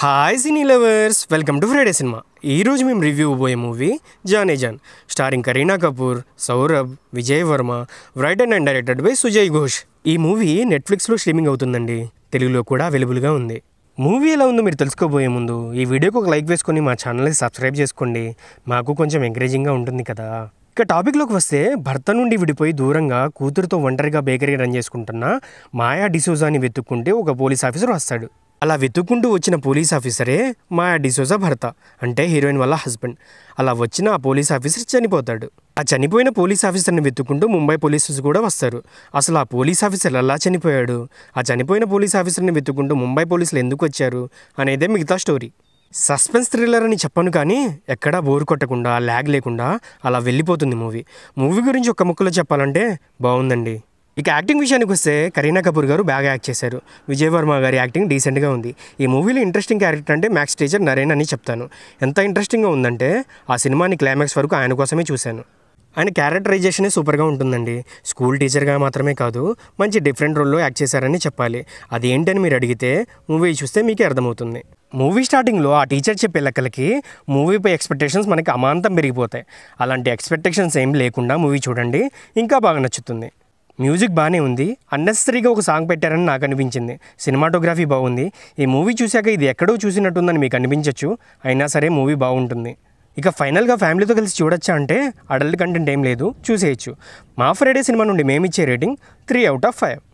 hi cine lovers welcome to Friday cinema ఈరోజు మేము review పోయే movie Jaane Jaan starring Kareena Kapoor Saurabh Vijay Varma writer and director by Sujoy Ghosh ఈ movie నెట్ఫ్లిక్స్లో స్ట్రీమింగ్ అవుతుందండి తెలుగులో కూడా అవైలబుల్గా ఉంది మూవీ ఎలా ఉందో మీరు తెలుసుకోబోయే ముందు ఈ వీడియోకి ఒక లైక్ వేసుకొని మా ఛానల్కి సబ్స్క్రైబ్ చేసుకోండి మాకు కొంచెం ఎంకరేజింగ్గా ఉంటుంది కదా ఇక టాపిక్లోకి వస్తే భర్త నుండి విడిపోయి దూరంగా కూతురుతో ఒంటరిగా బేకరీ రన్ చేసుకుంటున్న మాయా డిసోజాని వెతుక్కుంటే ఒక పోలీస్ ఆఫీసర్ వస్తాడు అలా వెతుక్కుంటూ వచ్చిన పోలీస్ ఆఫీసరే మా డిసోజా భర్త అంటే హీరోయిన్ వాళ్ళ హస్బెండ్ అలా వచ్చిన ఆ పోలీస్ ఆఫీసర్ చనిపోతాడు ఆ చనిపోయిన పోలీస్ ఆఫీసర్ని వెతుక్కుంటూ ముంబై పోలీసులు కూడా వస్తారు అసలు ఆ పోలీస్ ఆఫీసర్ ఎలా చనిపోయాడు ఆ చనిపోయిన పోలీస్ ఆఫీసర్ని వెతుక్కుంటూ ముంబై పోలీసులు ఎందుకు వచ్చారు అనేదే మిగతా స్టోరీ సస్పెన్స్ థ్రిల్లర్ అని చెప్పను కానీ ఎక్కడా బోర్ కొట్టకుండా ల్యాగ్ లేకుండా అలా వెళ్ళిపోతుంది మూవీ మూవీ గురించి ఒక్క ముక్కలో చెప్పాలంటే బాగుందండి ఇక యాక్టింగ్ విషయానికి వస్తే కరీనా కపూర్ గారు బాగా యాక్ట్ చేశారు విజయవర్మ గారి యాక్టింగ్ డీసెంట్గా ఉంది ఈ మూవీలో ఇంట్రెస్టింగ్ క్యారెక్టర్ అంటే మ్యాక్స్ టీచర్ నరేన్ అని చెప్తాను ఎంత ఇంట్రెస్టింగ్గా ఉందంటే ఆ సినిమాని క్లైమాక్స్ వరకు ఆయన కోసమే చూశాను ఆయన క్యారెక్టరైజేషనే సూపర్గా ఉంటుందండి స్కూల్ టీచర్గా మాత్రమే కాదు మంచి డిఫరెంట్ రోల్లో యాక్ట్ చేశారని చెప్పాలి అది ఏంటని మీరు అడిగితే మూవీ చూస్తే మీకే అర్థమవుతుంది మూవీ స్టార్టింగ్లో ఆ టీచర్ చెప్పే లెక్కలకి మూవీపై ఎక్స్పెక్టేషన్స్ మనకి అమాంతం పెరిగిపోతాయి అలాంటి ఎక్స్పెక్టేషన్స్ ఏం లేకుండా మూవీ చూడండి ఇంకా బాగా నచ్చుతుంది మ్యూజిక్ బాగానే ఉంది అన్నెసరీగా ఒక సాంగ్ పెట్టారని నాకు అనిపించింది సినిమాటోగ్రఫీ బాగుంది ఈ మూవీ చూశాక ఇది ఎక్కడో చూసినట్టుందని మీకు అనిపించవచ్చు అయినా సరే మూవీ బాగుంటుంది ఇక ఫైనల్గా ఫ్యామిలీతో కలిసి చూడొచ్చా అంటే అడల్ట్ కంటెంట్ ఏం లేదు చూసేయచ్చు మా ఫ్రైడే సినిమా నుండి మేమిచ్చే rating three out of five